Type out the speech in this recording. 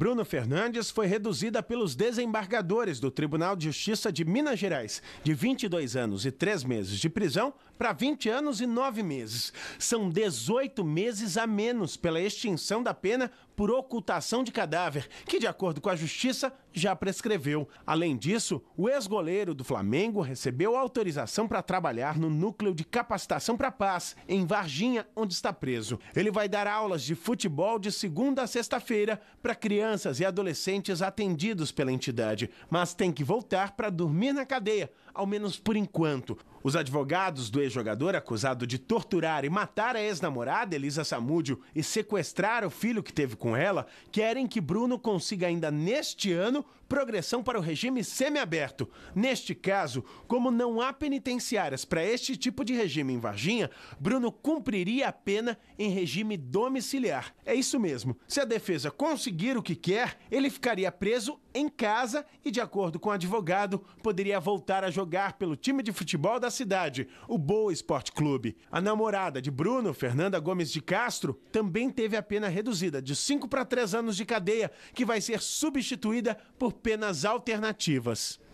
Bruno Fernandes foi reduzida pelos desembargadores do Tribunal de Justiça de Minas Gerais de 22 anos e 3 meses de prisão para 20 anos e 9 meses. São 18 meses a menos pela extinção da pena por ocultação de cadáver, que, de acordo com a Justiça, já prescreveu. Além disso, o ex-goleiro do Flamengo recebeu autorização para trabalhar no Núcleo de Capacitação para a Paz, em Varginha, onde está preso. Ele vai dar aulas de futebol de segunda a sexta-feira para crianças crianças e adolescentes atendidos pela entidade, mas tem que voltar para dormir na cadeia, ao menos por enquanto. Os advogados do ex-jogador acusado de torturar e matar a ex-namorada Elisa Samúdio e sequestrar o filho que teve com ela querem que Bruno consiga ainda neste ano progressão para o regime semiaberto. Neste caso, como não há penitenciárias para este tipo de regime em Varginha, Bruno cumpriria a pena em regime domiciliar. É isso mesmo. Se a defesa conseguir o que quer, ele ficaria preso em casa e, de acordo com o advogado, poderia voltar a jogar pelo time de futebol da cidade, o Boa Esporte Clube. A namorada de Bruno, Fernanda Gomes de Castro, também teve a pena reduzida de 5 para 3 anos de cadeia, que vai ser substituída por penas alternativas.